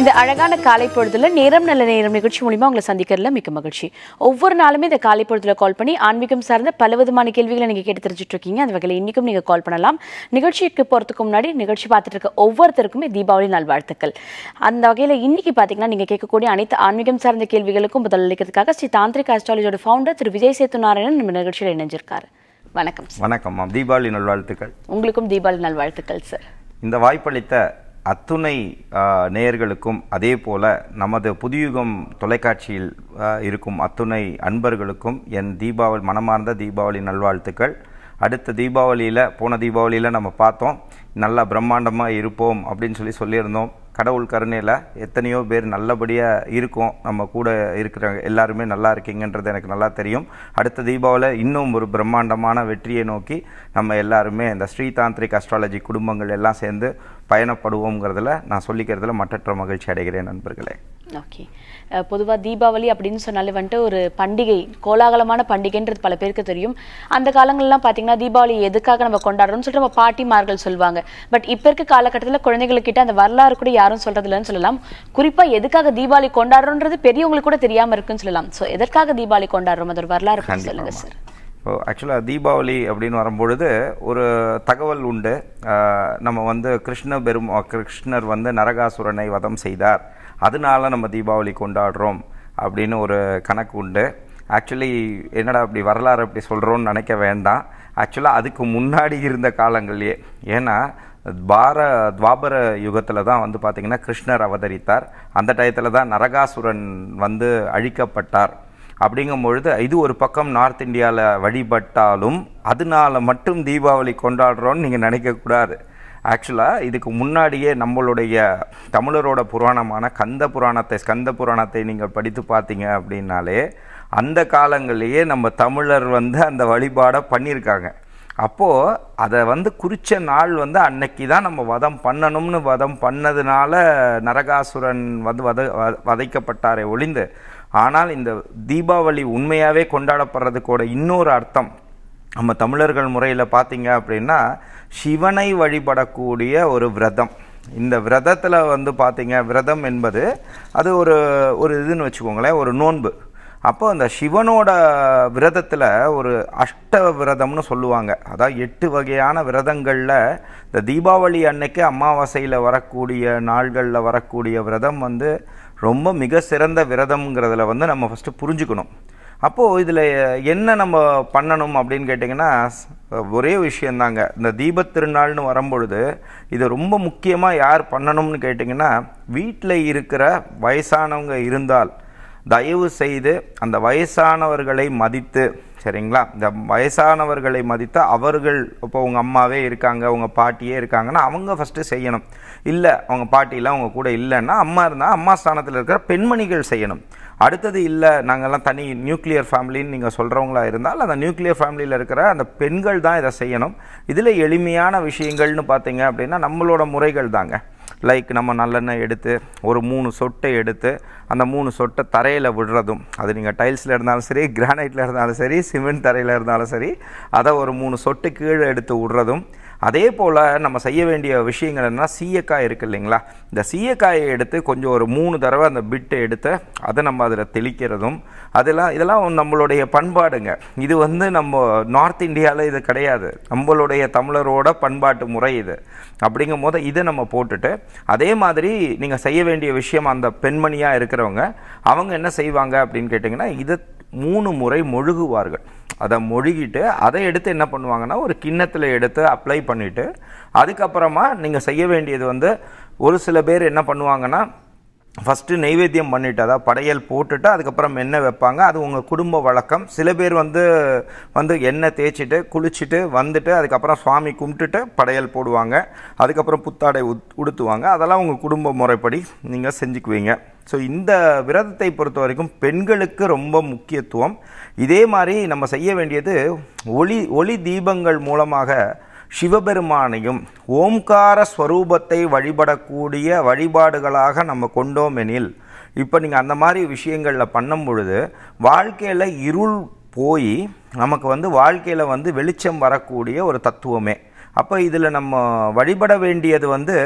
இந்த அழகான காலை பொழுதுல நேரம் நல்ல நேரம் நிகழ்ச்சி மூலிமா உங்களை சந்திக்கிறதுல மிக்க மகிழ்ச்சி ஒவ்வொரு நாளுமே இந்த காலை பொழுதுல கால் பண்ணி ஆன்மீகம் சார்ந்த பல விதமான கேள்விகளை நீங்கள் கேட்டு தெரிஞ்சுட்டு இருக்கீங்க அந்த வகையில் இன்னைக்கும் நீங்கள் கால் பண்ணலாம் நிகழ்ச்சிக்கு போகிறதுக்கு முன்னாடி நிகழ்ச்சி பார்த்துட்டு இருக்க ஒவ்வொருத்தருக்குமே தீபாவளி நாள் வாழ்த்துக்கள் அந்த வகையில் இன்னைக்கு பார்த்தீங்கன்னா நீங்கள் கேட்கக்கூடிய அனைத்து ஆன்மீகம் சார்ந்த கேள்விகளுக்கும் அளிக்கிறதுக்காக ஸ்ரீ தாந்திரிக் ஆஸ்ட்ராலஜியோட ஃபவுண்டர் திரு விஜய் சேத்து நாராயணன் நம்ம நிகழ்ச்சியில் இணைஞ்சிருக்காரு வணக்கம் வணக்கம் தீபாவளி நல்வாழ்த்துக்கள் உங்களுக்கும் தீபாவளி நல்வாழ்த்துக்கள் சார் இந்த வாய்ப்பளித்த அத்துணை நேயர்களுக்கும் அதே போல் நமது புதியுகம் தொலைக்காட்சியில் இருக்கும் அத்துணை அன்பர்களுக்கும் என் தீபாவளி மனமார்ந்த தீபாவளி நல்வாழ்த்துக்கள் அடுத்த தீபாவளியில் போன தீபாவளியில் நம்ம பார்த்தோம் நல்லா பிரம்மாண்டமாக இருப்போம் அப்படின்னு சொல்லி சொல்லியிருந்தோம் கடவுள் கருணையில் எத்தனையோ பேர் நல்லபடியாக இருக்கும் நம்ம கூட இருக்கிறவங்க எல்லாருமே நல்லா இருக்கீங்கன்றது எனக்கு நல்லா தெரியும் அடுத்த தீபாவளி இன்னும் ஒரு பிரம்மாண்டமான வெற்றியை நோக்கி நம்ம எல்லாருமே இந்த ஸ்ரீதாந்திரிக் அஸ்ட்ராலஜி குடும்பங்கள் எல்லாம் சேர்ந்து பயணப்படுவோங்கிறதுல நான் சொல்லிக்கிறதுல மற்றற்ற மகிழ்ச்சி அடைகிறேன் நண்பர்களே ஓகே பொதுவாக தீபாவளி அப்படின்னு சொன்னாலே வந்துட்டு ஒரு பண்டிகை கோலாகலமான பண்டிகைன்றது பல பேருக்கு தெரியும் அந்த காலங்கள்லாம் பார்த்தீங்கன்னா தீபாவளி எதுக்காக நம்ம கொண்டாடுறோம்னு சொல்லிட்டு நம்ம பாட்டிமார்கள் சொல்லுவாங்க பட் இப்போ இருக்க காலகட்டத்தில் குழந்தைகளுக்கிட்ட அந்த வரலாறு கூட யாரும் இல்லைன்னு சொல்லலாம் குறிப்பாக எதுக்காக தீபாவளி கொண்டாடுறோன்றது பெரியவங்களுக்கு கூட தெரியாமல் இருக்குன்னு சொல்லலாம் ஸோ எதற்காக தீபாவளி கொண்டாடுறோம் அதோட வரலாறு சொல்லுங்கள் சார் இப்போ ஆக்சுவலாக தீபாவளி அப்படின்னு வரும்பொழுது ஒரு தகவல் உண்டு நம்ம வந்து கிருஷ்ண பெரும் கிருஷ்ணர் வந்து நரகாசுரனை வதம் செய்தார் அதனால நம்ம தீபாவளி கொண்டாடுறோம் அப்படின்னு ஒரு கணக்கு உண்டு ஆக்சுவலி என்னடா அப்படி வரலாறு அப்படி சொல்கிறோன்னு நினைக்க வேண்டாம் ஆக்சுவலாக அதுக்கு முன்னாடி இருந்த காலங்கள்லேயே ஏன்னா பார துவாபர யுகத்தில் தான் வந்து பார்த்திங்கன்னா கிருஷ்ணர் அவதரித்தார் அந்த டயத்தில் தான் நரகாசுரன் வந்து அழிக்கப்பட்டார் அப்படிங்கும் பொழுது இது ஒரு பக்கம் நார்த் இந்தியாவில் வழிபட்டாலும் அதனால் மட்டும் தீபாவளி கொண்டாடுறோன்னு நீங்கள் நினைக்கக்கூடாது ஆக்சுவலாக இதுக்கு முன்னாடியே நம்மளுடைய தமிழரோட புராணமான கந்த புராணத்தை ஸ்கந்த புராணத்தை நீங்கள் படித்து பார்த்தீங்க அப்படின்னாலே அந்த காலங்களிலேயே நம்ம தமிழர் வந்து அந்த வழிபாடை பண்ணியிருக்காங்க அப்போது அதை வந்து குறித்த நாள் வந்து அன்னைக்கு தான் நம்ம வதம் பண்ணணும்னு வதம் பண்ணதுனால நரகாசுரன் வந்து வத வதைக்கப்பட்டாரே ஒளிந்து ஆனால் இந்த தீபாவளி உண்மையாகவே கொண்டாடப்படுறதுக்கோட இன்னொரு அர்த்தம் நம்ம தமிழர்கள் முறையில் பார்த்தீங்க அப்படின்னா சிவனை வழிபடக்கூடிய ஒரு விரதம் இந்த விரதத்தில் வந்து பார்த்தீங்க விரதம் என்பது அது ஒரு ஒரு இதுன்னு வச்சுக்கோங்களேன் ஒரு நோன்பு அப்போ அந்த சிவனோட விரதத்தில் ஒரு அஷ்ட விரதம்னு சொல்லுவாங்க அதான் எட்டு வகையான விரதங்களில் இந்த தீபாவளி அன்னைக்கு அமாவாசையில் வரக்கூடிய நாள்களில் வரக்கூடிய விரதம் வந்து ரொம்ப மிக சிறந்த விரதம்ங்கிறதுல வந்து நம்ம ஃபஸ்ட்டு புரிஞ்சுக்கணும் அப்போது இதில் என்ன நம்ம பண்ணணும் அப்படின்னு கேட்டிங்கன்னா ஒரே விஷயந்தாங்க இந்த தீபத் திருநாள்னு வரும்பொழுது இது ரொம்ப முக்கியமாக யார் பண்ணணும்னு கேட்டிங்கன்னா வீட்டில் இருக்கிற வயசானவங்க இருந்தால் தயவு செய்து அந்த வயசானவர்களை மதித்து சரிங்களா இந்த வயசானவர்களை மதித்து அவர்கள் இப்போ உங்கள் அம்மாவே இருக்காங்க உங்கள் பாட்டியே இருக்காங்கன்னா அவங்க ஃபஸ்ட்டு செய்யணும் இல்லை அவங்க பாட்டியெலாம் அவங்க கூட இல்லைன்னா அம்மா இருந்தால் அம்மா ஸ்தானத்தில் இருக்கிற பெண்மணிகள் செய்யணும் அடுத்தது இல்லை நாங்கள்லாம் தனி நியூக்ளியர் ஃபேமிலின்னு நீங்கள் சொல்கிறவங்களா இருந்தால் அந்த நியூக்ளியர் ஃபேமிலியில் இருக்கிற அந்த பெண்கள் தான் இதை செய்யணும் இதில் எளிமையான விஷயங்கள்னு பார்த்தீங்க அப்படின்னா நம்மளோட முறைகள் தாங்க லைக் நம்ம நல்லெண்ணெய் எடுத்து ஒரு மூணு சொட்டை எடுத்து அந்த மூணு சொட்டை தரையில் விடுறதும் அது நீங்கள் டைல்ஸில் இருந்தாலும் சரி கிரானைட்டில் இருந்தாலும் சரி சிமெண்ட் தரையில் இருந்தாலும் சரி அதை ஒரு மூணு சொட்டு கீழே எடுத்து விடுறதும் அதே போல் நம்ம செய்ய வேண்டிய விஷயங்கள் என்ன சீயக்காய் இருக்குது இல்லைங்களா இந்த சீயக்காயை எடுத்து கொஞ்சம் ஒரு மூணு தடவை அந்த பிட்டை எடுத்து அதை நம்ம அதில் தெளிக்கிறதும் அதெல்லாம் இதெல்லாம் நம்மளுடைய பண்பாடுங்க இது வந்து நம்ம நார்த் இந்தியாவில் இது கிடையாது நம்மளுடைய தமிழரோட பண்பாட்டு முறை இது அப்படிங்கும் போது இதை நம்ம போட்டுட்டு அதே மாதிரி நீங்கள் செய்ய வேண்டிய விஷயம் அந்த பெண்மணியாக இருக்கிறவங்க அவங்க என்ன செய்வாங்க அப்படின்னு கேட்டிங்கன்னா இதை மூணு முறை மொழுகுவார்கள் அதை மொழிகிட்டு அதை எடுத்து என்ன பண்ணுவாங்கன்னா ஒரு கிண்ணத்தில் எடுத்து அப்ளை பண்ணிவிட்டு அதுக்கப்புறமா நீங்கள் செய்ய வேண்டியது வந்து ஒரு சில பேர் என்ன பண்ணுவாங்கன்னா ஃபஸ்ட்டு நைவேத்தியம் பண்ணிவிட்டு அதாவது படையல் போட்டுட்டு அதுக்கப்புறம் எண்ணெய் வைப்பாங்க அது உங்கள் குடும்ப வழக்கம் சில பேர் வந்து வந்து எண்ணெய் தேய்ச்சிட்டு குளிச்சுட்டு வந்துட்டு அதுக்கப்புறம் சுவாமி கும்பிட்டுட்டு படையல் போடுவாங்க அதுக்கப்புறம் புத்தாடை உத் உடுத்துவாங்க அதெல்லாம் உங்கள் குடும்ப முறைப்படி நீங்கள் செஞ்சுக்குவீங்க ஸோ இந்த விரதத்தை பொறுத்த வரைக்கும் பெண்களுக்கு ரொம்ப முக்கியத்துவம் இதே மாதிரி நம்ம செய்ய வேண்டியது ஒளி ஒளி தீபங்கள் மூலமாக சிவபெருமானையும் ஓம்கார ஸ்வரூபத்தை வழிபடக்கூடிய வழிபாடுகளாக நம்ம கொண்டோம் எனில் இப்போ நீங்கள் அந்த மாதிரி விஷயங்களில் பண்ணும் பொழுது வாழ்க்கையில் இருள் போய் நமக்கு வந்து வாழ்க்கையில் வந்து வெளிச்சம் வரக்கூடிய ஒரு தத்துவமே அப்போ இதில் நம்ம வழிபட வேண்டியது வந்து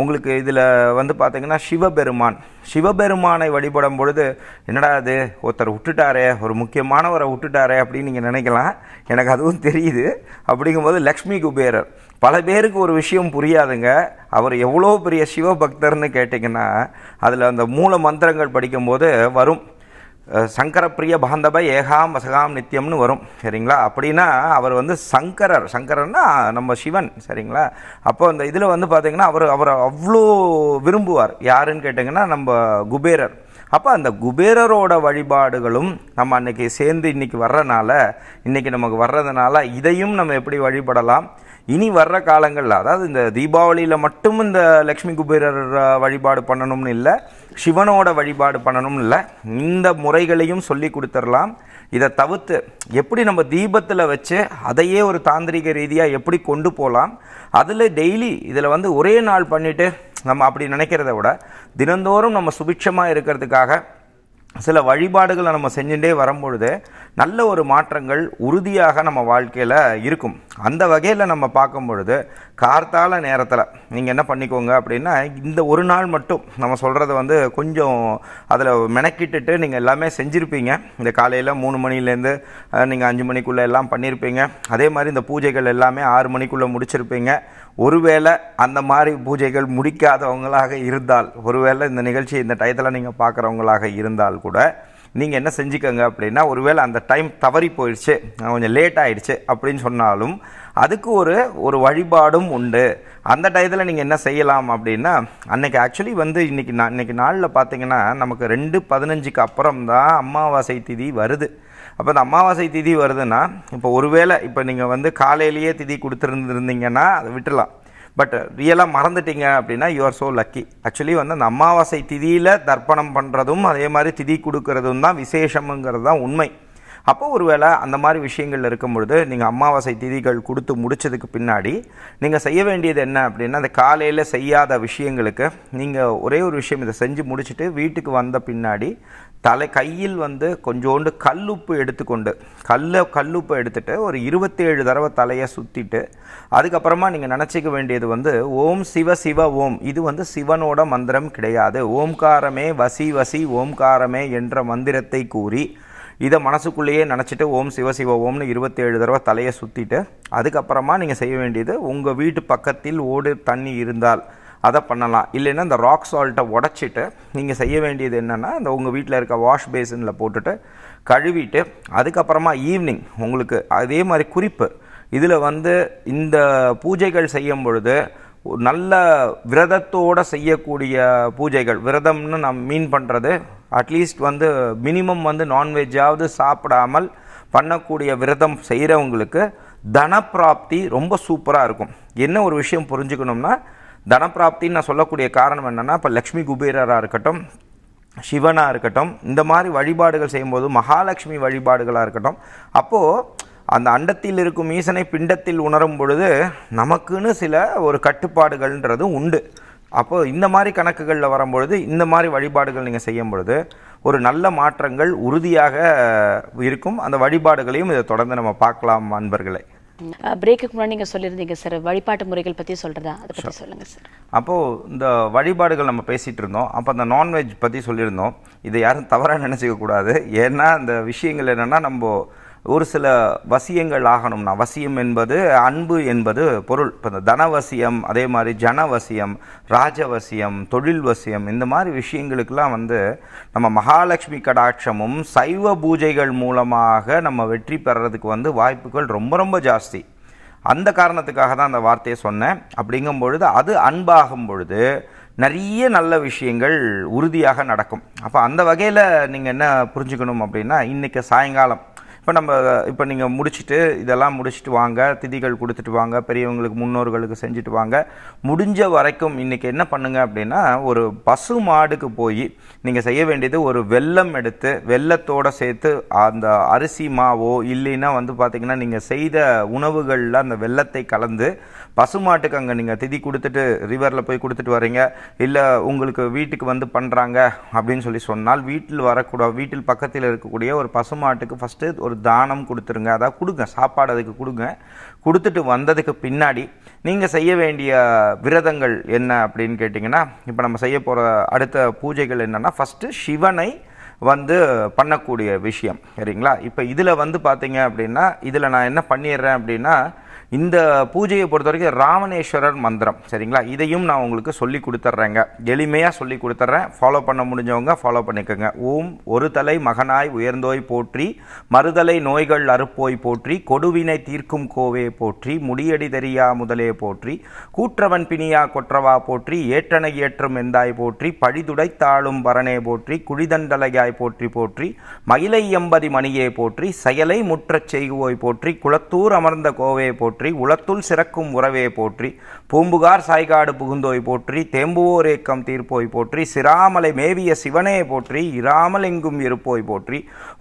உங்களுக்கு இதில் வந்து பார்த்தீங்கன்னா சிவபெருமான் சிவபெருமானை வழிபடும் பொழுது என்னடா அது ஒருத்தர் விட்டுட்டாரே ஒரு முக்கியமானவரை விட்டுட்டாரே அப்படின்னு நீங்கள் நினைக்கலாம் எனக்கு அதுவும் தெரியுது அப்படிங்கும்போது லக்ஷ்மி குபேரர் பல பேருக்கு ஒரு விஷயம் புரியாதுங்க அவர் எவ்வளோ பெரிய சிவபக்தர்னு கேட்டிங்கன்னா அதில் அந்த மூல மந்திரங்கள் படிக்கும்போது வரும் சங்கரப்பிரிய பாந்தப ஏகாம் வசகாம் நித்தியம்னு வரும் சரிங்களா அப்படின்னா அவர் வந்து சங்கரர் சங்கரர்னா நம்ம சிவன் சரிங்களா அப்போ அந்த இதில் வந்து பார்த்திங்கன்னா அவர் அவர் அவ்வளோ விரும்புவார் யாருன்னு கேட்டிங்கன்னா நம்ம குபேரர் அப்போ அந்த குபேரரோட வழிபாடுகளும் நம்ம அன்றைக்கி சேர்ந்து இன்றைக்கி வர்றதுனால இன்றைக்கி நமக்கு வர்றதுனால இதையும் நம்ம எப்படி வழிபடலாம் இனி வர்ற காலங்களில் அதாவது இந்த தீபாவளியில் மட்டும் இந்த லக்ஷ்மி குபேரர் வழிபாடு பண்ணணும்னு இல்லை சிவனோட வழிபாடு பண்ணணும்னு இல்லை இந்த முறைகளையும் சொல்லி கொடுத்துடலாம் இதை தவிர்த்து எப்படி நம்ம தீபத்தில் வச்சு அதையே ஒரு தாந்திரிக ரீதியாக எப்படி கொண்டு போகலாம் அதில் டெய்லி இதில் வந்து ஒரே நாள் பண்ணிவிட்டு நம்ம அப்படி நினைக்கிறத விட தினந்தோறும் நம்ம சுபிட்சமாக இருக்கிறதுக்காக சில வழிபாடுகளை நம்ம செஞ்சுட்டே வரும்பொழுது நல்ல ஒரு மாற்றங்கள் உறுதியாக நம்ம வாழ்க்கையில் இருக்கும் அந்த வகையில் நம்ம பார்க்கும் பொழுது கார்த்தால நேரத்தில் நீங்கள் என்ன பண்ணிக்கோங்க அப்படின்னா இந்த ஒரு நாள் மட்டும் நம்ம சொல்கிறத வந்து கொஞ்சம் அதில் மெனக்கிட்டுட்டு நீங்கள் எல்லாமே செஞ்சுருப்பீங்க இந்த காலையில் மூணு மணிலேருந்து நீங்கள் அஞ்சு மணிக்குள்ளே எல்லாம் பண்ணியிருப்பீங்க அதே மாதிரி இந்த பூஜைகள் எல்லாமே ஆறு மணிக்குள்ளே முடிச்சிருப்பீங்க ஒருவேளை அந்த மாதிரி பூஜைகள் முடிக்காதவங்களாக இருந்தால் ஒருவேளை இந்த நிகழ்ச்சி இந்த டயத்தில் நீங்கள் பார்க்குறவங்களாக இருந்தால் கூட நீங்கள் என்ன செஞ்சுக்கோங்க அப்படின்னா ஒருவேளை அந்த டைம் தவறி போயிடுச்சு கொஞ்சம் லேட் ஆகிடுச்சு அப்படின்னு சொன்னாலும் அதுக்கு ஒரு ஒரு வழிபாடும் உண்டு அந்த டயத்தில் நீங்கள் என்ன செய்யலாம் அப்படின்னா அன்றைக்கி ஆக்சுவலி வந்து இன்றைக்கி நான் இன்றைக்கி நாளில் பார்த்தீங்கன்னா நமக்கு ரெண்டு பதினஞ்சுக்கு அப்புறம் தான் அமாவாசை திதி வருது அப்போ இந்த அமாவாசை திதி வருதுன்னா இப்போ ஒருவேளை இப்போ நீங்கள் வந்து காலையிலேயே திதி கொடுத்துருந்துருந்தீங்கன்னா அதை விட்டுலாம் பட் ரியலாக மறந்துட்டீங்க அப்படின்னா யூஆர் ஸோ லக்கி ஆக்சுவலி வந்து அந்த அமாவாசை திதியில் தர்ப்பணம் பண்ணுறதும் அதே மாதிரி திதி கொடுக்கறதும் தான் விசேஷமுங்கிறது தான் உண்மை அப்போ ஒருவேளை அந்த மாதிரி விஷயங்கள் இருக்கும் பொழுது நீங்கள் அமாவாசை திதிகள் கொடுத்து முடித்ததுக்கு பின்னாடி நீங்கள் செய்ய வேண்டியது என்ன அப்படின்னா அந்த காலையில் செய்யாத விஷயங்களுக்கு நீங்கள் ஒரே ஒரு விஷயம் இதை செஞ்சு முடிச்சுட்டு வீட்டுக்கு வந்த பின்னாடி தலை கையில் வந்து கொஞ்சோண்டு கல்லுப்பு எடுத்துக்கொண்டு கல்லை கல்லுப்பு எடுத்துகிட்டு ஒரு இருபத்தேழு தடவை தலையை சுற்றிட்டு அதுக்கப்புறமா நீங்கள் நினச்சிக்க வேண்டியது வந்து ஓம் சிவ சிவ ஓம் இது வந்து சிவனோட மந்திரம் கிடையாது ஓம்காரமே வசி வசி ஓம்காரமே என்ற மந்திரத்தை கூறி இதை மனசுக்குள்ளேயே நினச்சிட்டு ஓம் சிவ சிவ ஓம்னு இருபத்தேழு தடவை தலையை சுற்றிட்டு அதுக்கப்புறமா நீங்கள் செய்ய வேண்டியது உங்கள் வீட்டு பக்கத்தில் ஓடு தண்ணி இருந்தால் அதை பண்ணலாம் இல்லைன்னா இந்த ராக் சால்ட்டை உடச்சிட்டு நீங்கள் செய்ய வேண்டியது என்னென்னா இந்த உங்கள் வீட்டில் இருக்க வாஷ் பேசினில் போட்டுட்டு கழுவிட்டு அதுக்கப்புறமா ஈவினிங் உங்களுக்கு அதே மாதிரி குறிப்பு இதில் வந்து இந்த பூஜைகள் செய்யும் பொழுது நல்ல விரதத்தோடு செய்யக்கூடிய பூஜைகள் விரதம்னு நம் மீன் பண்ணுறது அட்லீஸ்ட் வந்து மினிமம் வந்து நான்வெஜ்ஜாவது சாப்பிடாமல் பண்ணக்கூடிய விரதம் செய்கிறவங்களுக்கு தனப்பிராப்தி ரொம்ப சூப்பராக இருக்கும் என்ன ஒரு விஷயம் புரிஞ்சுக்கணும்னா தனப்பிராப்தின்னு நான் சொல்லக்கூடிய காரணம் என்னென்னா இப்போ லக்ஷ்மி குபேரராக இருக்கட்டும் சிவனாக இருக்கட்டும் இந்த மாதிரி வழிபாடுகள் செய்யும்போது மகாலட்சுமி வழிபாடுகளாக இருக்கட்டும் அப்போது அந்த அண்டத்தில் இருக்கும் ஈசனை பிண்டத்தில் உணரும் பொழுது நமக்குன்னு சில ஒரு கட்டுப்பாடுகள்ன்றது உண்டு அப்போது இந்த மாதிரி கணக்குகளில் வரும்பொழுது இந்த மாதிரி வழிபாடுகள் நீங்கள் செய்யும் பொழுது ஒரு நல்ல மாற்றங்கள் உறுதியாக இருக்கும் அந்த வழிபாடுகளையும் இதை தொடர்ந்து நம்ம பார்க்கலாம் அன்பர்களை பிரேக்குக்கு முன்னாடி நீங்கள் சொல்லியிருந்தீங்க சார் வழிபாட்டு முறைகள் பற்றி சொல்கிறதா அதை பற்றி சொல்லுங்கள் சார் அப்போது இந்த வழிபாடுகள் நம்ம பேசிகிட்டு இருந்தோம் அப்போ அந்த நான்வெஜ் பற்றி சொல்லியிருந்தோம் இதை யாரும் தவறாக நினச்சிக்க கூடாது ஏன்னா அந்த விஷயங்கள் என்னன்னா நம்ம ஒரு சில வசியங்கள் ஆகணும்னா வசியம் என்பது அன்பு என்பது பொருள் இப்போ இந்த தனவசியம் அதே மாதிரி ஜனவசியம் ராஜவசியம் தொழில் வசியம் இந்த மாதிரி விஷயங்களுக்கெல்லாம் வந்து நம்ம மகாலட்சுமி கடாட்சமும் சைவ பூஜைகள் மூலமாக நம்ம வெற்றி பெறறதுக்கு வந்து வாய்ப்புகள் ரொம்ப ரொம்ப ஜாஸ்தி அந்த காரணத்துக்காக தான் அந்த வார்த்தையை சொன்னேன் அப்படிங்கும் பொழுது அது அன்பாகும் பொழுது நிறைய நல்ல விஷயங்கள் உறுதியாக நடக்கும் அப்போ அந்த வகையில் நீங்கள் என்ன புரிஞ்சுக்கணும் அப்படின்னா இன்றைக்கி சாயங்காலம் இப்போ நம்ம இப்போ நீங்கள் முடிச்சுட்டு இதெல்லாம் முடிச்சுட்டு வாங்க திதிகள் கொடுத்துட்டு வாங்க பெரியவங்களுக்கு முன்னோர்களுக்கு செஞ்சுட்டு வாங்க முடிஞ்ச வரைக்கும் இன்றைக்கி என்ன பண்ணுங்கள் அப்படின்னா ஒரு பசு மாடுக்கு போய் நீங்கள் செய்ய வேண்டியது ஒரு வெள்ளம் எடுத்து வெள்ளத்தோடு சேர்த்து அந்த அரிசி மாவோ இல்லைன்னா வந்து பார்த்திங்கன்னா நீங்கள் செய்த உணவுகளில் அந்த வெள்ளத்தை கலந்து பசுமாட்டுக்கு அங்கே நீங்கள் திதி கொடுத்துட்டு ரிவரில் போய் கொடுத்துட்டு வரீங்க இல்லை உங்களுக்கு வீட்டுக்கு வந்து பண்ணுறாங்க அப்படின்னு சொல்லி சொன்னால் வீட்டில் வரக்கூட வீட்டில் பக்கத்தில் இருக்கக்கூடிய ஒரு பசுமாட்டுக்கு ஃபஸ்ட்டு ஒரு தானம் கொடுத்துருங்க அதாவது கொடுங்க சாப்பாடு அதுக்கு கொடுங்க கொடுத்துட்டு வந்ததுக்கு பின்னாடி நீங்கள் செய்ய வேண்டிய விரதங்கள் என்ன அப்படின்னு கேட்டிங்கன்னா இப்போ நம்ம செய்ய போகிற அடுத்த பூஜைகள் என்னென்னா ஃபஸ்ட்டு சிவனை வந்து பண்ணக்கூடிய விஷயம் சரிங்களா இப்போ இதில் வந்து பார்த்தீங்க அப்படின்னா இதில் நான் என்ன பண்ணிடுறேன் அப்படின்னா இந்த பூஜையை பொறுத்த வரைக்கும் ராமணேஸ்வரர் மந்திரம் சரிங்களா இதையும் நான் உங்களுக்கு சொல்லி கொடுத்துட்றேங்க எளிமையாக சொல்லி கொடுத்துட்றேன் ஃபாலோ பண்ண முடிஞ்சவங்க ஃபாலோ பண்ணிக்கோங்க ஓம் ஒரு தலை மகனாய் உயர்ந்தோய் போற்றி மறுதலை நோய்கள் அறுப்போய் போற்றி கொடுவினை தீர்க்கும் கோவே போற்றி முடியடி தெரியா முதலே போற்றி கூற்றவன் பிணியா கொற்றவா போற்றி ஏற்றனை ஏற்றும் எந்தாய் போற்றி பழிதுடைத்தாளும் பரணே போற்றி குழிதண்டலையாய் போற்றி போற்றி மயிலை எம்பதி மணியே போற்றி செயலை முற்றச் செய்குவோய் போற்றி குளத்தூர் அமர்ந்த கோவையை போற்றி போற்றி உளத்துள் சிறக்கும் உறவே போற்றி பூம்புகார் சாய்காடு புகுந்தோய் போற்றி தேம்புவோர் ஏக்கம் தீர்ப்போய் போற்றி சிராமலை மேவிய சிவனே போற்றி இராமல் எங்கும் இருப்போய் போற்றி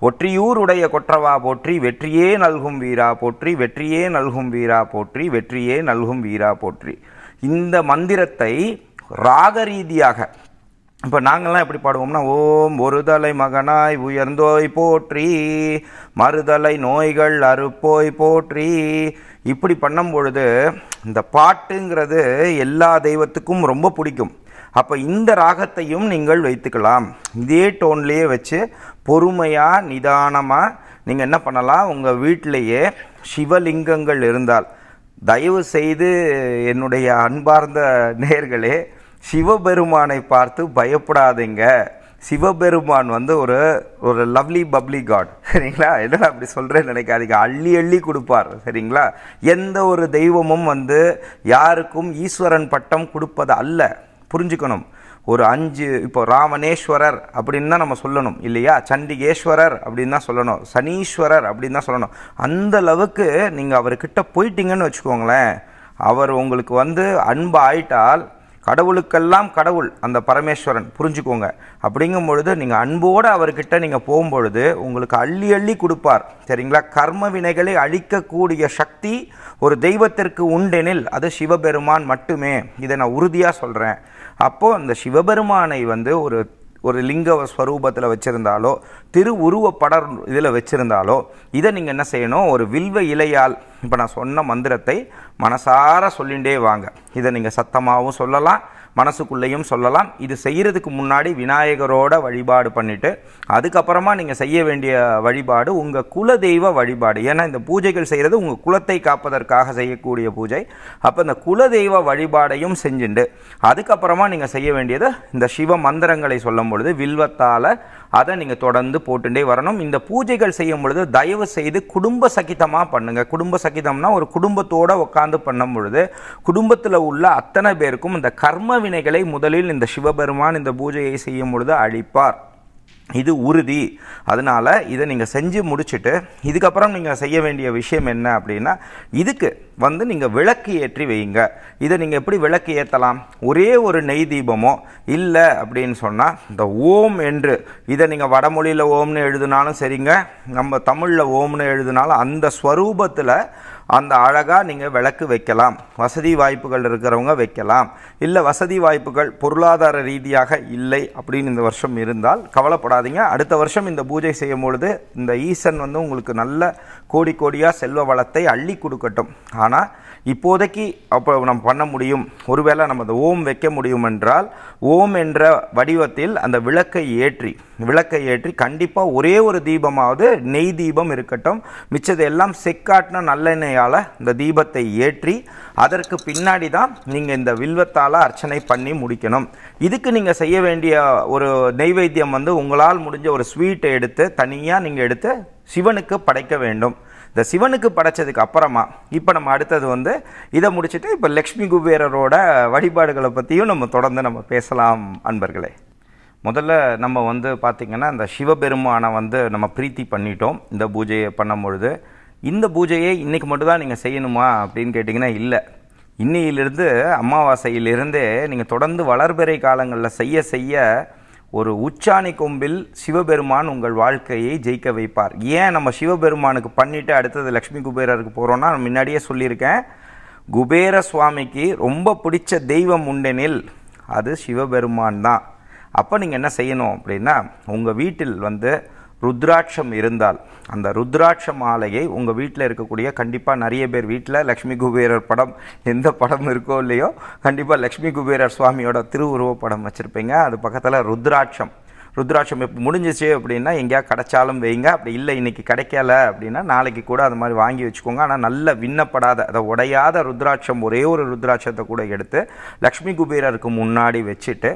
ஒற்றியூர் உடைய கொற்றவா போற்றி வெற்றியே நல்கும் வீரா போற்றி வெற்றியே நல்கும் வீரா போற்றி வெற்றியே நல்கும் வீரா போற்றி இந்த மந்திரத்தை ராகரீதியாக இப்போ நாங்கள்லாம் எப்படி பாடுவோம்னா ஓம் ஒருதலை மகனாய் உயர்ந்தோய் போற்றி மறுதலை நோய்கள் அறுப்போய் போற்றி இப்படி பண்ணும் பொழுது இந்த பாட்டுங்கிறது எல்லா தெய்வத்துக்கும் ரொம்ப பிடிக்கும் அப்போ இந்த ராகத்தையும் நீங்கள் வைத்துக்கலாம் இதே டோன்லேயே வச்சு பொறுமையாக நிதானமாக நீங்கள் என்ன பண்ணலாம் உங்கள் வீட்டிலையே சிவலிங்கங்கள் இருந்தால் தயவு செய்து என்னுடைய அன்பார்ந்த நேர்களே சிவபெருமானை பார்த்து பயப்படாதீங்க சிவபெருமான் வந்து ஒரு ஒரு லவ்லி பப்ளி காட் சரிங்களா என்னடா அப்படி சொல்கிறேன்னு நினைக்காதீங்க அள்ளி அள்ளி கொடுப்பார் சரிங்களா எந்த ஒரு தெய்வமும் வந்து யாருக்கும் ஈஸ்வரன் பட்டம் கொடுப்பது அல்ல புரிஞ்சுக்கணும் ஒரு அஞ்சு இப்போ ராமணேஸ்வரர் அப்படின்னு தான் நம்ம சொல்லணும் இல்லையா சண்டிகேஸ்வரர் அப்படின்னு தான் சொல்லணும் சனீஸ்வரர் அப்படின்னு தான் சொல்லணும் அந்த அளவுக்கு நீங்கள் அவர்கிட்ட போயிட்டீங்கன்னு வச்சுக்கோங்களேன் அவர் உங்களுக்கு வந்து அன்பு ஆயிட்டால் கடவுளுக்கெல்லாம் கடவுள் அந்த பரமேஸ்வரன் புரிஞ்சுக்கோங்க அப்படிங்கும் பொழுது நீங்கள் அன்போடு அவர்கிட்ட நீங்கள் போகும்பொழுது உங்களுக்கு அள்ளி அள்ளி கொடுப்பார் சரிங்களா கர்ம வினைகளை அழிக்கக்கூடிய சக்தி ஒரு தெய்வத்திற்கு உண்டெனில் அது சிவபெருமான் மட்டுமே இதை நான் உறுதியாக சொல்கிறேன் அப்போது அந்த சிவபெருமானை வந்து ஒரு ஒரு லிங்க ஸ்வரூபத்தில் வச்சுருந்தாலோ திரு உருவ இதில் வச்சுருந்தாலோ இதை நீங்கள் என்ன செய்யணும் ஒரு வில்வ இலையால் இப்போ நான் சொன்ன மந்திரத்தை மனசார சொல்லிகிட்டே வாங்க இதை நீங்கள் சத்தமாகவும் சொல்லலாம் மனசுக்குள்ளேயும் சொல்லலாம் இது செய்கிறதுக்கு முன்னாடி விநாயகரோட வழிபாடு பண்ணிவிட்டு அதுக்கப்புறமா நீங்கள் செய்ய வேண்டிய வழிபாடு உங்கள் குல தெய்வ வழிபாடு ஏன்னா இந்த பூஜைகள் செய்கிறது உங்கள் குலத்தை காப்பதற்காக செய்யக்கூடிய பூஜை அப்போ இந்த குல தெய்வ வழிபாடையும் செஞ்சுண்டு அதுக்கப்புறமா நீங்கள் செய்ய வேண்டியது இந்த சிவ மந்திரங்களை சொல்லும் பொழுது வில்வத்தால் அதை நீங்கள் தொடர்ந்து போட்டுட்டே வரணும் இந்த பூஜைகள் செய்யும் பொழுது தயவு செய்து குடும்ப சகிதமாக பண்ணுங்கள் குடும்ப சகிதம்னா ஒரு குடும்பத்தோடு உட்காந்து பண்ணும் பொழுது குடும்பத்தில் உள்ள அத்தனை பேருக்கும் இந்த கர்ம வினைகளை முதலில் இந்த சிவபெருமான் இந்த பூஜையை செய்யும் பொழுது அழிப்பார் இது உறுதி அதனால் இதை நீங்கள் செஞ்சு முடிச்சுட்டு இதுக்கப்புறம் நீங்கள் செய்ய வேண்டிய விஷயம் என்ன அப்படின்னா இதுக்கு வந்து நீங்கள் விளக்கு ஏற்றி வைங்க இதை நீங்கள் எப்படி விளக்கு ஏற்றலாம் ஒரே ஒரு நெய் தீபமோ இல்லை அப்படின்னு சொன்னால் இந்த ஓம் என்று இதை நீங்கள் வடமொழியில் ஓம்னு எழுதினாலும் சரிங்க நம்ம தமிழில் ஓம்னு எழுதினாலும் அந்த ஸ்வரூபத்தில் அந்த அழகாக நீங்கள் விளக்கு வைக்கலாம் வசதி வாய்ப்புகள் இருக்கிறவங்க வைக்கலாம் இல்லை வசதி வாய்ப்புகள் பொருளாதார ரீதியாக இல்லை அப்படின்னு இந்த வருஷம் இருந்தால் கவலைப்படாதீங்க அடுத்த வருஷம் இந்த பூஜை செய்யும் பொழுது இந்த ஈசன் வந்து உங்களுக்கு நல்ல கோடி கோடியாக செல்வ வளத்தை அள்ளி கொடுக்கட்டும் ஆனால் இப்போதைக்கு அப்போ நம்ம பண்ண முடியும் ஒருவேளை நம்ம அந்த ஓம் வைக்க முடியும் என்றால் ஓம் என்ற வடிவத்தில் அந்த விளக்கை ஏற்றி விளக்கை ஏற்றி கண்டிப்பாக ஒரே ஒரு தீபமாவது நெய் தீபம் இருக்கட்டும் மிச்சது எல்லாம் செக்காட்டின நல்லெண்ணெய் அர்ச்சனையால் இந்த தீபத்தை ஏற்றி அதற்கு பின்னாடி தான் நீங்கள் இந்த வில்வத்தால் அர்ச்சனை பண்ணி முடிக்கணும் இதுக்கு நீங்கள் செய்ய வேண்டிய ஒரு நெய்வேத்தியம் வந்து உங்களால் முடிஞ்ச ஒரு ஸ்வீட்டை எடுத்து தனியாக நீங்கள் எடுத்து சிவனுக்கு படைக்க வேண்டும் இந்த சிவனுக்கு படைச்சதுக்கு அப்புறமா இப்போ நம்ம அடுத்தது வந்து இதை முடிச்சுட்டு இப்போ லக்ஷ்மி குபேரரோட வழிபாடுகளை பற்றியும் நம்ம தொடர்ந்து நம்ம பேசலாம் அன்பர்களே முதல்ல நம்ம வந்து பார்த்திங்கன்னா இந்த சிவபெருமானை வந்து நம்ம பிரீத்தி பண்ணிட்டோம் இந்த பூஜையை பண்ணும் பொழுது இந்த பூஜையை இன்றைக்கி மட்டும்தான் நீங்கள் செய்யணுமா அப்படின்னு கேட்டிங்கன்னா இல்லை இன்னையிலிருந்து அமாவாசையிலிருந்தே நீங்கள் தொடர்ந்து வளர்பிறை காலங்களில் செய்ய செய்ய ஒரு உச்சாணி கொம்பில் சிவபெருமான் உங்கள் வாழ்க்கையை ஜெயிக்க வைப்பார் ஏன் நம்ம சிவபெருமானுக்கு பண்ணிவிட்டு அடுத்தது லக்ஷ்மி குபேரருக்கு போகிறோன்னா முன்னாடியே சொல்லியிருக்கேன் குபேர சுவாமிக்கு ரொம்ப பிடிச்ச தெய்வம் உண்டெனில் அது சிவபெருமான் தான் அப்போ நீங்கள் என்ன செய்யணும் அப்படின்னா உங்கள் வீட்டில் வந்து ருத்ராட்சம் இருந்தால் அந்த ருத்ராட்ச மாலையை உங்கள் வீட்டில் இருக்கக்கூடிய கண்டிப்பாக நிறைய பேர் வீட்டில் லக்ஷ்மி குபேரர் படம் எந்த படம் இருக்கோ இல்லையோ கண்டிப்பாக லக்ஷ்மி குபேரர் சுவாமியோட திருவுருவ படம் வச்சுருப்பீங்க அது பக்கத்தில் ருத்ராட்சம் ருத்ராட்சம் எப்போ முடிஞ்சிச்சு அப்படின்னா எங்கேயா கிடைச்சாலும் வைங்க அப்படி இல்லை இன்றைக்கி கிடைக்கல அப்படின்னா நாளைக்கு கூட அது மாதிரி வாங்கி வச்சுக்கோங்க ஆனால் நல்ல விண்ணப்படாத அதை உடையாத ருத்ராட்சம் ஒரே ஒரு ருத்ராட்சத்தை கூட எடுத்து லக்ஷ்மி குபேரருக்கு முன்னாடி வச்சுட்டு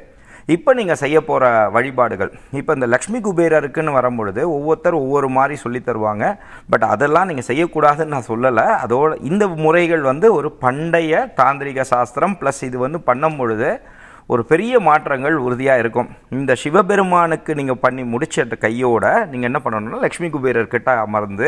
இப்போ நீங்கள் செய்ய போகிற வழிபாடுகள் இப்போ இந்த லக்ஷ்மி குபேரருக்குன்னு வரும்பொழுது ஒவ்வொருத்தர் ஒவ்வொரு மாதிரி சொல்லி தருவாங்க பட் அதெல்லாம் நீங்கள் செய்யக்கூடாதுன்னு நான் சொல்லலை அதோட இந்த முறைகள் வந்து ஒரு பண்டைய தாந்திரிக சாஸ்திரம் ப்ளஸ் இது வந்து பண்ணும் பொழுது ஒரு பெரிய மாற்றங்கள் உறுதியாக இருக்கும் இந்த சிவபெருமானுக்கு நீங்கள் பண்ணி முடிச்ச கையோட நீங்கள் என்ன பண்ணணும்னா லக்ஷ்மி குபேரர்கிட்ட அமர்ந்து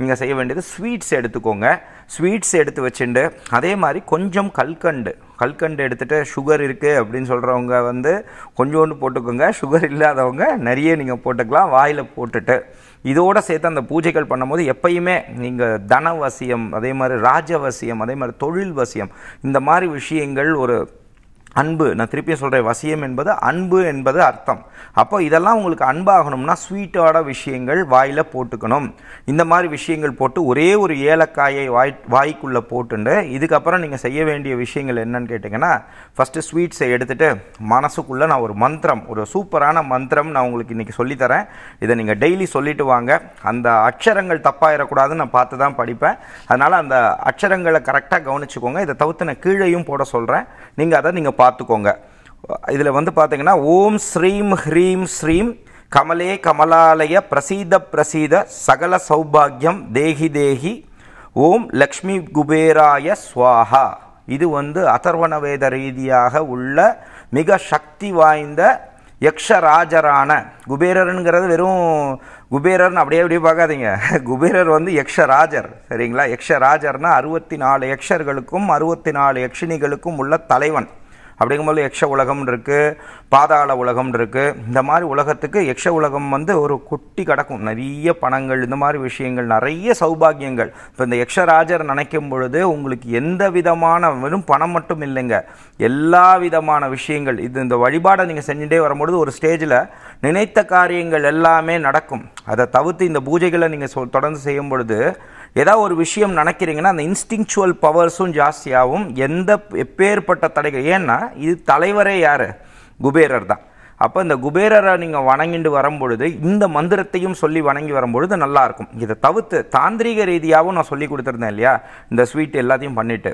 நீங்கள் செய்ய வேண்டியது ஸ்வீட்ஸ் எடுத்துக்கோங்க ஸ்வீட்ஸ் எடுத்து வச்சுண்டு அதே மாதிரி கொஞ்சம் கல்கண்டு கல்கண்டு எடுத்துகிட்டு சுகர் இருக்குது அப்படின்னு சொல்கிறவங்க வந்து கொஞ்சோண்டு போட்டுக்கோங்க சுகர் இல்லாதவங்க நிறைய நீங்கள் போட்டுக்கலாம் வாயில் போட்டுட்டு இதோடு சேர்த்து அந்த பூஜைகள் பண்ணும்போது எப்பயுமே நீங்கள் தனவசியம் அதே மாதிரி ராஜவசியம் அதே மாதிரி தொழில் வசியம் இந்த மாதிரி விஷயங்கள் ஒரு அன்பு நான் திருப்பியும் சொல்கிறேன் வசியம் என்பது அன்பு என்பது அர்த்தம் அப்போ இதெல்லாம் உங்களுக்கு அன்பாகணும்னா ஸ்வீட்டோட விஷயங்கள் வாயில் போட்டுக்கணும் இந்த மாதிரி விஷயங்கள் போட்டு ஒரே ஒரு ஏலக்காயை வாய் வாய்க்குள்ளே போட்டுண்டு இதுக்கப்புறம் நீங்கள் செய்ய வேண்டிய விஷயங்கள் என்னன்னு கேட்டிங்கன்னா ஃபஸ்ட்டு ஸ்வீட்ஸை எடுத்துகிட்டு மனசுக்குள்ளே நான் ஒரு மந்திரம் ஒரு சூப்பரான மந்திரம் நான் உங்களுக்கு இன்றைக்கி சொல்லித்தரேன் இதை நீங்கள் டெய்லி சொல்லிவிட்டு வாங்க அந்த அக்ஷரங்கள் தப்பாயிடக்கூடாதுன்னு நான் பார்த்து தான் படிப்பேன் அதனால் அந்த அக்ஷரங்களை கரெக்டாக கவனிச்சுக்கோங்க இதை தவிர்த்து நான் கீழேயும் போட சொல்கிறேன் நீங்கள் அதை நீங்கள் பார்த்துக்கோங்க இதில் வந்து பார்த்தீங்கன்னா ஓம் ஸ்ரீம் ஹ்ரீம் ஸ்ரீம் கமலே கமலாலய பிரசீத பிரசீத சகல சௌபாகியம் தேகி தேகி ஓம் லக்ஷ்மி குபேராய ஸ்வாஹா இது வந்து அதர்வண வேத ரீதியாக உள்ள மிக சக்தி வாய்ந்த யக்ஷராஜரான குபேரருங்கிறது வெறும் குபேரர்னு அப்படியே அப்படியே பார்க்காதீங்க குபேரர் வந்து யக்ஷராஜர் சரிங்களா யக்ஷராஜர்னா அறுபத்தி நாலு யக்ஷர்களுக்கும் அறுபத்தி நாலு யக்ஷினிகளுக்கும் உள்ள தலைவன் அப்படிங்கும்போது யக்ஷ உலகம் இருக்குது பாதாள உலகம் இருக்குது இந்த மாதிரி உலகத்துக்கு யக்ஷ உலகம் வந்து ஒரு குட்டி கிடக்கும் நிறைய பணங்கள் இந்த மாதிரி விஷயங்கள் நிறைய சௌபாகியங்கள் இப்போ இந்த யக்ஷராஜர் நினைக்கும் பொழுது உங்களுக்கு எந்த விதமான வெறும் பணம் மட்டும் இல்லைங்க எல்லா விதமான விஷயங்கள் இது இந்த வழிபாடை நீங்கள் செஞ்சுட்டே வரும்பொழுது ஒரு ஸ்டேஜில் நினைத்த காரியங்கள் எல்லாமே நடக்கும் அதை தவிர்த்து இந்த பூஜைகளை நீங்கள் தொடர்ந்து செய்யும் பொழுது ஏதாவது ஒரு விஷயம் நினைக்கிறீங்கன்னா அந்த இன்ஸ்டிங்சுவல் பவர்ஸும் ஜாஸ்தியாகவும் எந்த எப்பேற்பட்ட தடைகள் ஏன்னா இது தலைவரே யார் குபேரர் தான் அப்போ இந்த குபேரரை நீங்கள் வணங்கிட்டு வரும்பொழுது இந்த மந்திரத்தையும் சொல்லி வணங்கி வரும்பொழுது நல்லாயிருக்கும் இதை தவிர்த்து தாந்திரீக ரீதியாகவும் நான் சொல்லி கொடுத்துருந்தேன் இல்லையா இந்த ஸ்வீட் எல்லாத்தையும் பண்ணிவிட்டு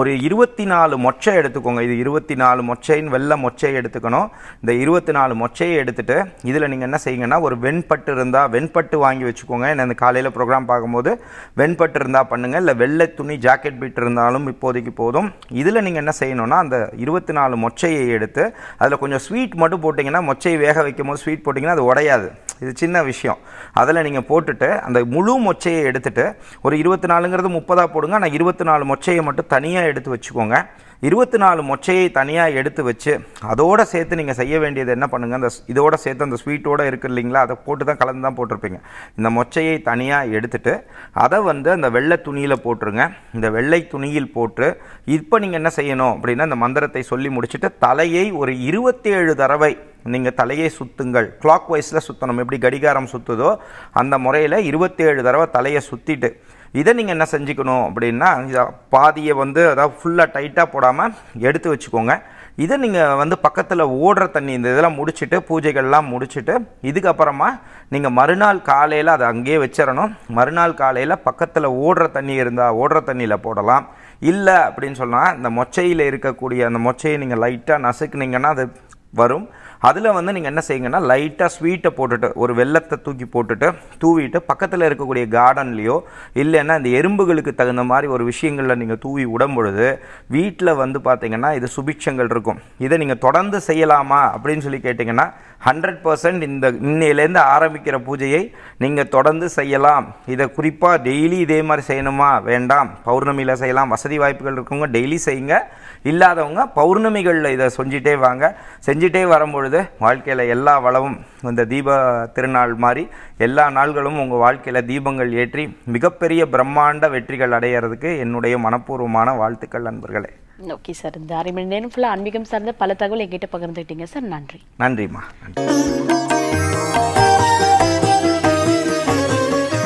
ஒரு இருபத்தி நாலு மொச்சை எடுத்துக்கோங்க இது இருபத்தி நாலு மொச்சைன்னு வெள்ளை மொச்சையை எடுத்துக்கணும் இந்த இருபத்தி நாலு மொச்சையை எடுத்துகிட்டு இதில் நீங்கள் என்ன செய்யுங்கன்னா ஒரு வெண்பட்டு இருந்தால் வெண்பட்டு வாங்கி வச்சுக்கோங்க ஏன்னா இந்த காலையில் ப்ரோக்ராம் பார்க்கும்போது வெண்பட்டு இருந்தால் பண்ணுங்கள் இல்லை வெள்ளை துணி ஜாக்கெட் பீட் இருந்தாலும் இப்போதைக்கு போதும் இதில் நீங்கள் என்ன செய்யணும்னா அந்த இருபத்தி நாலு மொச்சையை எடுத்து அதில் கொஞ்சம் ஸ்வீட் மட்டும் போட்டிங்கன்னா மொச்சையை வேக வைக்கும் போது ஸ்வீட் போட்டிங்கன்னா அது உடையாது இது சின்ன விஷயம் அதில் நீங்கள் போட்டுட்டு அந்த முழு மொச்சையை எடுத்துட்டு ஒரு இருபத்தி நாலுங்கிறது முப்பதாக போடுங்க ஆனால் இருபத்தி நாலு மொச்சையை மட்டும் தனியாக தனியாக எடுத்து வச்சுக்கோங்க இருபத்தி நாலு மொச்சையை தனியாக எடுத்து வச்சு அதோடு சேர்த்து நீங்கள் செய்ய வேண்டியது என்ன பண்ணுங்கள் அந்த இதோட சேர்த்து அந்த ஸ்வீட்டோடு இருக்குது இல்லைங்களா அதை போட்டு தான் கலந்து தான் போட்டிருப்பீங்க இந்த மொச்சையை தனியாக எடுத்துட்டு அதை வந்து அந்த வெள்ளை துணியில் போட்டுருங்க இந்த வெள்ளை துணியில் போட்டு இப்போ நீங்கள் என்ன செய்யணும் அப்படின்னா இந்த மந்திரத்தை சொல்லி முடிச்சுட்டு தலையை ஒரு இருபத்தேழு தடவை நீங்கள் தலையை சுற்றுங்கள் கிளாக் வைஸில் சுற்றணும் எப்படி கடிகாரம் சுற்றுதோ அந்த முறையில் இருபத்தேழு தடவை தலையை சுற்றிட்டு இதை நீங்கள் என்ன செஞ்சுக்கணும் அப்படின்னா இதை பாதியை வந்து அதாவது ஃபுல்லாக டைட்டாக போடாமல் எடுத்து வச்சுக்கோங்க இதை நீங்கள் வந்து பக்கத்தில் ஓடுற தண்ணி இந்த இதெல்லாம் முடிச்சுட்டு பூஜைகள்லாம் முடிச்சுட்டு இதுக்கப்புறமா நீங்கள் மறுநாள் காலையில் அதை அங்கேயே வச்சிடணும் மறுநாள் காலையில் பக்கத்தில் ஓடுற தண்ணி இருந்தால் ஓடுற தண்ணியில் போடலாம் இல்லை அப்படின்னு சொன்னால் இந்த மொச்சையில் இருக்கக்கூடிய அந்த மொச்சையை நீங்கள் லைட்டாக நசுக்குனீங்கன்னா அது வரும் அதில் வந்து நீங்கள் என்ன செய்யுங்கன்னா லைட்டாக ஸ்வீட்டை போட்டுட்டு ஒரு வெள்ளத்தை தூக்கி போட்டுட்டு தூவிட்டு பக்கத்தில் இருக்கக்கூடிய கார்டன்லேயோ இல்லைன்னா இந்த எறும்புகளுக்கு தகுந்த மாதிரி ஒரு விஷயங்களில் நீங்கள் தூவி விடும் பொழுது வீட்டில் வந்து பார்த்திங்கன்னா இது சுபிட்சங்கள் இருக்கும் இதை நீங்கள் தொடர்ந்து செய்யலாமா அப்படின்னு சொல்லி கேட்டிங்கன்னா ஹண்ட்ரட் பர்சன்ட் இந்த இன்னையிலேருந்து ஆரம்பிக்கிற பூஜையை நீங்கள் தொடர்ந்து செய்யலாம் இதை குறிப்பாக டெய்லி இதே மாதிரி செய்யணுமா வேண்டாம் பௌர்ணமியில் செய்யலாம் வசதி வாய்ப்புகள் இருக்கவங்க டெய்லி செய்யுங்க இல்லாதவங்க பௌர்ணமிகளில் இதை செஞ்சிட்டே வாங்க செஞ்சிட்டே வரும்பொழுது அதாவது வாழ்க்கையில் எல்லா வளமும் இந்த தீப திருநாள் மாதிரி எல்லா நாள்களும் உங்கள் வாழ்க்கையில் தீபங்கள் ஏற்றி மிகப்பெரிய பிரம்மாண்ட வெற்றிகள் அடையிறதுக்கு என்னுடைய மனப்பூர்வமான வாழ்த்துக்கள் நண்பர்களே ஓகே சார் இந்த அரை மணி நேரம் ஃபுல்லாக அன்பிகம் சார்ந்த பல தகவல் எங்கிட்ட பகிர்ந்துக்கிட்டீங்க சார் நன்றி நன்றிம்மா நன்றி